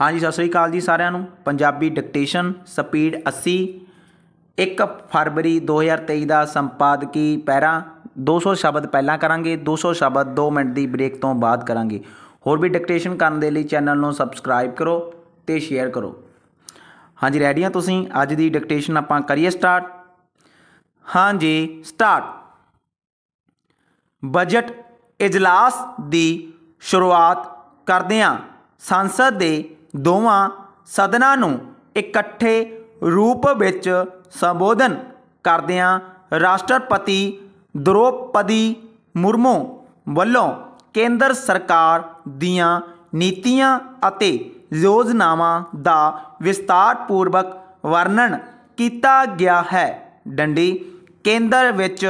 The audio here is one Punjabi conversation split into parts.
ਹਾਂਜੀ ਸਤਿ ਸ੍ਰੀ ਅਕਾਲ ਜੀ ਸਾਰਿਆਂ ਨੂੰ ਪੰਜਾਬੀ ਡਿਕਟੇਸ਼ਨ ਸਪੀਡ 80 1 ਫਰਵਰੀ 2023 ਦਾ ਸੰਪਾਦਕੀ ਪੈਰਾ 200 ਸ਼ਬਦ ਪਹਿਲਾਂ ਕਰਾਂਗੇ 200 ਸ਼ਬਦ 2 ਮਿੰਟ ਦੀ ਬ੍ਰੇਕ ਤੋਂ ਬਾਅਦ ਕਰਾਂਗੇ ਹੋਰ ਵੀ ਡਿਕਟੇਸ਼ਨ ਕਰਨ ਦੇ ਲਈ ਚੈਨਲ ਨੂੰ ਸਬਸਕ੍ਰਾਈਬ ਕਰੋ ਤੇ ਸ਼ੇਅਰ ਕਰੋ ਹਾਂਜੀ ਰੈਡੀ ਆ ਤੁਸੀਂ ਅੱਜ ਦੀ ਡਿਕਟੇਸ਼ਨ ਆਪਾਂ ਕਰੀਏ ਸਟਾਰਟ ਹਾਂਜੀ ਸਟਾਰਟ ਬਜਟ ਇਜਲਾਸ ਦੀ ਸ਼ੁਰੂਆਤ ਕਰਦੇ ਹਾਂ ਸੰਸਦ ਦੇ ਦੋਵਾਂ ਸਦਨਾਂ ਨੂੰ ਇਕੱਠੇ ਰੂਪ ਵਿੱਚ ਸੰਬੋਧਨ ਕਰਦਿਆਂ ਰਾਸ਼ਟਰਪਤੀ ਦ੍ਰੋਪਦੀ ਮੁਰਮੂ ਵੱਲੋਂ ਕੇਂਦਰ ਸਰਕਾਰ ਦੀਆਂ ਨੀਤੀਆਂ ਅਤੇ ਯੋਜਨਾਵਾਂ ਦਾ ਵਿਸਤਾਰਪੂਰਵਕ ਵਰਣਨ ਕੀਤਾ ਗਿਆ ਹੈ ਡੰਡੀ ਕੇਂਦਰ ਵਿੱਚ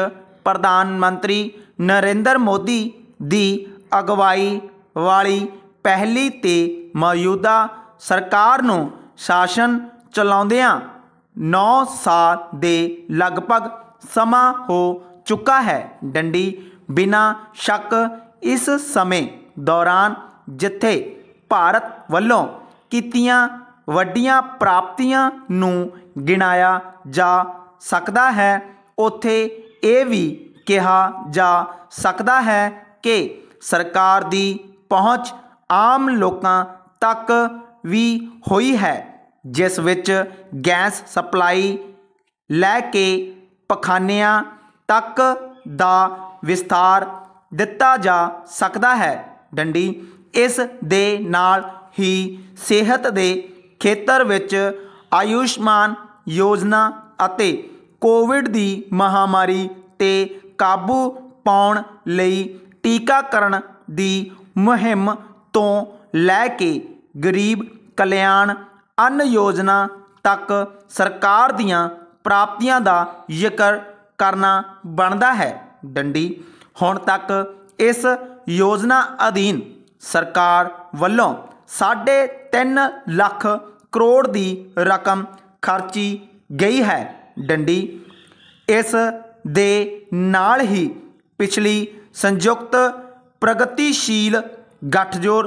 ਪ੍ਰਧਾਨ ਮੰਤਰੀ ਨਰਿੰਦਰ ਮੋਦੀ ਦੀ ਅਗਵਾਈ ਵਾਲੀ ਪਹਿਲੀ ਤੇ ਮੌਜੂਦਾ ਸਰਕਾਰ ਨੂੰ ਸ਼ਾਸਨ ਚਲਾਉਂਦਿਆਂ 9 ਸਾਲ ਦੇ ਲਗਭਗ ਸਮਾਂ ਹੋ ਚੁੱਕਾ ਹੈ ਡੰਡੀ ਬਿਨਾ ਸ਼ੱਕ ਇਸ ਸਮੇਂ ਦੌਰਾਨ ਜਿੱਥੇ ਭਾਰਤ ਵੱਲੋਂ ਕੀਤੀਆਂ ਵੱਡੀਆਂ ਪ੍ਰਾਪਤੀਆਂ ਨੂੰ ਗਿਣਾਇਆ ਜਾ ਸਕਦਾ ਹੈ ਉਥੇ ਇਹ ਵੀ ਕਿਹਾ ਜਾ ਸਕਦਾ ਹੈ ਕਿ ਸਰਕਾਰ ਦੀ ਪਹੁੰਚ ਆਮ ਲੋਕਾਂ ਤੱਕ ਵੀ ਹੋਈ ਹੈ ਜਿਸ ਵਿੱਚ ਗੈਸ ਸਪਲਾਈ ਲੈ ਕੇ ਪਖਾਨਿਆਂ ਤੱਕ ਦਾ ਵਿਸਤਾਰ ਦਿੱਤਾ ਜਾ ਸਕਦਾ ਹੈ ਡੰਡੀ ਇਸ ਦੇ ਨਾਲ ਹੀ ਸਿਹਤ ਦੇ ਖੇਤਰ ਵਿੱਚ ਆਯੁਸ਼ਮਾਨ ਯੋਜਨਾ ਅਤੇ ਕੋਵਿਡ ਦੀ ਮਹਾਮਾਰੀ ਤੇ ਕਾਬੂ ਪਾਉਣ ਲਈ ਟੀਕਾਕਰਨ ਦੀ ਮੁਹਿੰਮ ਤੋਂ ਲੈ ਕੇ ਗਰੀਬ ਕਲਿਆਣ ਅਨ ਯੋਜਨਾ ਤੱਕ ਸਰਕਾਰ ਦੀਆਂ ਪ੍ਰਾਪਤੀਆਂ ਦਾ ਜ਼ਿਕਰ ਕਰਨਾ ਬਣਦਾ ਹੈ ਡੰਡੀ ਹੁਣ ਤੱਕ ਇਸ ਯੋਜਨਾ ਅਧੀਨ ਸਰਕਾਰ ਵੱਲੋਂ 3.5 ਲੱਖ ਕਰੋੜ ਦੀ ਰਕਮ ਖਰਚੀ ਗਈ ਹੈ ਡੰਡੀ ਇਸ ਦੇ ਨਾਲ ਹੀ ਪਿਛਲੀ ਸੰਯੁਕਤ ਪ੍ਰਗਤੀਸ਼ੀਲ ਗੱਠਜੋੜ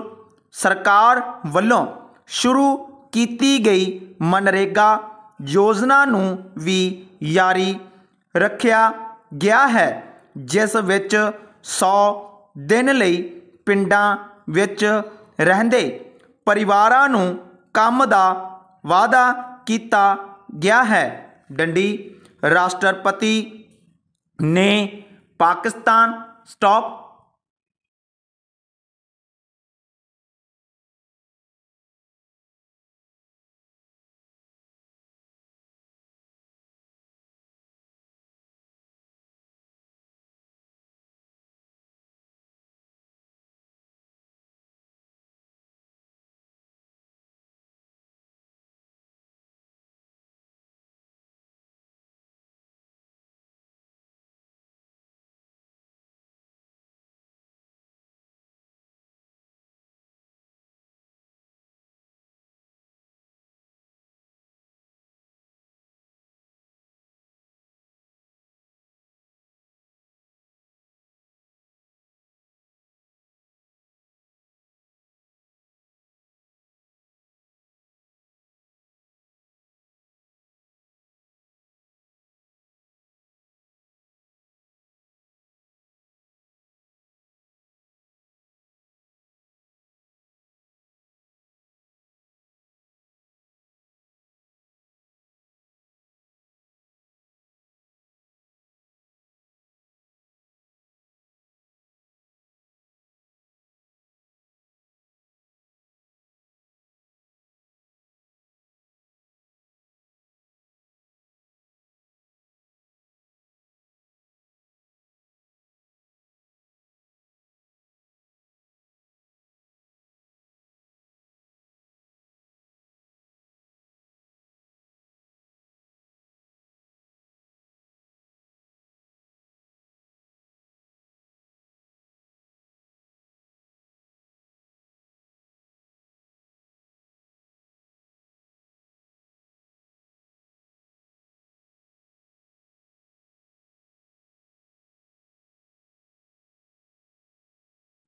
ਸਰਕਾਰ ਵੱਲੋਂ ਸ਼ੁਰੂ ਕੀਤੀ ਗਈ ਮਨਰੇਗਾ ਯੋਜਨਾ ਨੂੰ ਵੀ ਜਾਰੀ ਰੱਖਿਆ ਗਿਆ ਹੈ ਜਿਸ ਵਿੱਚ 100 ਦਿਨ ਲਈ ਪਿੰਡਾਂ ਵਿੱਚ ਰਹਿੰਦੇ ਪਰਿਵਾਰਾਂ ਨੂੰ ਕੰਮ ਦਾ ਵਾਅਦਾ ਕੀਤਾ ਗਿਆ ਹੈ ਡੰਡੀ ਰਾਸ਼ਟਰਪਤੀ ਨੇ ਪਾਕਿਸਤਾਨ ਸਟਾਪ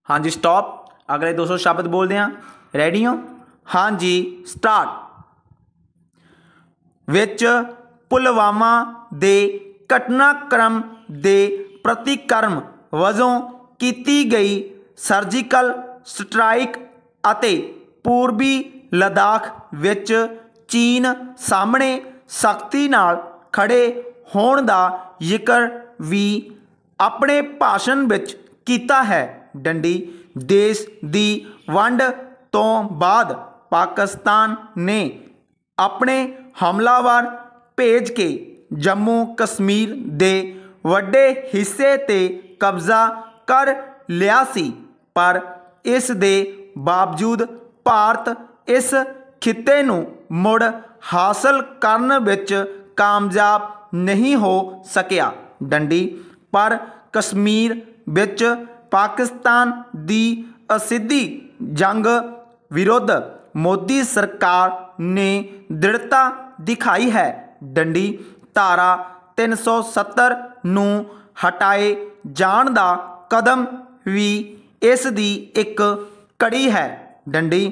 ਹਾਂਜੀ ਸਟਾਪ ਅਗਲੇ 200 ਸ਼ਬਦ ਬੋਲਦੇ ਹਾਂ ਰੈਡੀ ਹੋ ਹਾਂਜੀ ਸਟਾਰਟ ਵਿੱਚ ਪੁਲਵਾਮਾ ਦੇ ਘਟਨਾਕ੍ਰਮ ਦੇ ਪ੍ਰਤੀਕਰਮ ਵਜੋਂ ਕੀਤੀ ਗਈ ਸਰਜੀਕਲ ਸਟ੍ਰਾਈਕ ਅਤੇ ਪੂਰਬੀ ਲਦਾਖ ਵਿੱਚ ਚੀਨ ਸਾਹਮਣੇ ਸਖਤੀ ਨਾਲ ਖੜੇ ਹੋਣ ਦਾ ਜ਼ਿਕਰ ਵੀ ਆਪਣੇ ਭਾਸ਼ਣ ਵਿੱਚ ਕੀਤਾ ਹੈ ਡੰਡੀ ਦੇਸ਼ ਦੀ ਵੰਡ ਤੋਂ ਬਾਅਦ ਪਾਕਿਸਤਾਨ ਨੇ ਆਪਣੇ ਹਮਲਾਵਰ ਭੇਜ ਕੇ ਜੰਮੂ ਕਸ਼ਮੀਰ ਦੇ ਵੱਡੇ ਹਿੱਸੇ ਤੇ ਕਬਜ਼ਾ ਕਰ ਲਿਆ ਸੀ ਪਰ ਇਸ ਦੇ ਬਾਵਜੂਦ ਭਾਰਤ ਇਸ ਖਿੱਤੇ ਨੂੰ ਮੁੜ ਹਾਸਲ ਕਰਨ ਵਿੱਚ ਕਾਮਯਾਬ ਨਹੀਂ ਹੋ ਸਕਿਆ ਡੰਡੀ ਪਰ ਕਸ਼ਮੀਰ ਵਿੱਚ ਪਾਕਿਸਤਾਨ ਦੀ ਅਸਿੱਧੀ ਜੰਗ ਵਿਰੁੱਧ ਮੋਦੀ ਸਰਕਾਰ ਨੇ ਦ੍ਰਿੜਤਾ ਦਿਖਾਈ ਹੈ ਡੰਡੀ ਧਾਰਾ 370 ਨੂੰ ਹਟਾਏ ਜਾਣ ਦਾ ਕਦਮ ਵੀ ਇਸ ਦੀ ਇੱਕ ਕੜੀ ਹੈ ਡੰਡੀ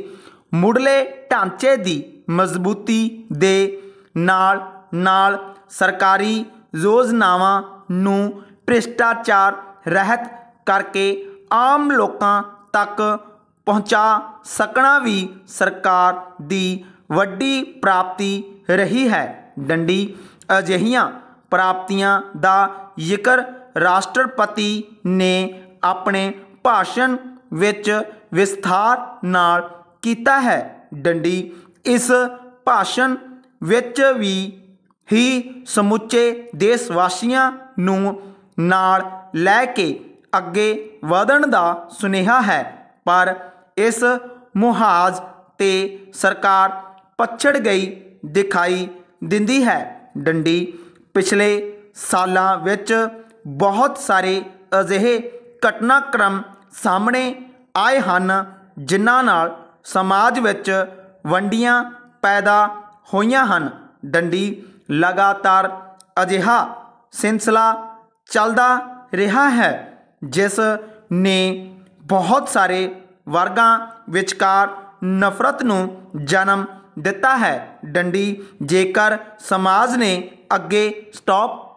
ਮੁੱਢਲੇ ਢਾਂਚੇ ਦੀ ਮਜ਼ਬੂਤੀ ਦੇ ਨਾਲ ਨਾਲ ਸਰਕਾਰੀ ਯੋਜਨਾਵਾਂ ਨੂੰ ਭ੍ਰਿਸ਼ਟਾਚਾਰ ਰਹਿਤ ਕਰਕੇ ਆਮ ਲੋਕਾਂ ਤੱਕ ਪਹੁੰਚਾ ਸਕਣਾ ਵੀ ਸਰਕਾਰ ਦੀ ਵੱਡੀ ਪ੍ਰਾਪਤੀ ਰਹੀ ਹੈ ਡੰਡੀ ਅਜਹੀਆਂ ਪ੍ਰਾਪਤੀਆਂ ਦਾ ਜ਼ਿਕਰ ਰਾਸ਼ਟਰਪਤੀ ਨੇ ਆਪਣੇ ਭਾਸ਼ਣ ਵਿੱਚ ਵਿਸਥਾਰ ਨਾਲ ਕੀਤਾ ਹੈ ਡੰਡੀ ਇਸ ਭਾਸ਼ਣ ਵਿੱਚ ਵੀ ਹੀ ਸਮੁੱਚੇ ਦੇਸ਼ ਵਾਸੀਆਂ ਨੂੰ ਨਾਲ ਲੈ ਕੇ ਅੱਗੇ ਵਧਣ ਦਾ ਸੁਨੇਹਾ ਹੈ ਪਰ ਇਸ ਮੁਹਾਜ਼ ਤੇ ਸਰਕਾਰ ਪਛੜ ਗਈ ਦਿਖਾਈ ਦਿੰਦੀ ਹੈ ਡੰਡੀ ਪਿਛਲੇ ਸਾਲਾਂ ਵਿੱਚ ਬਹੁਤ ਸਾਰੇ ਅਜਿਹੇ ਘਟਨਾਕ੍ਰਮ ਸਾਹਮਣੇ ਆਏ ਹਨ ਜਿਨ੍ਹਾਂ ਨਾਲ ਸਮਾਜ ਵਿੱਚ ਵੰਡੀਆਂ ਪੈਦਾ ਹੋਈਆਂ ਹਨ ਡੰਡੀ ਲਗਾਤਾਰ ਅਜਿਹਾ ਸਿਲਸਿਲਾ ਚੱਲਦਾ ਰਿਹਾ ਹੈ ਜਿਸ ਨੇ ਬਹੁਤ ਸਾਰੇ ਵਰਗਾਂ ਵਿਚਕਾਰ ਨਫ਼ਰਤ ਨੂੰ ਜਨਮ ਦਿੱਤਾ ਹੈ ਡੰਡੀ ਜੇਕਰ ਸਮਾਜ ਨੇ ਅੱਗੇ ਸਟਾਪ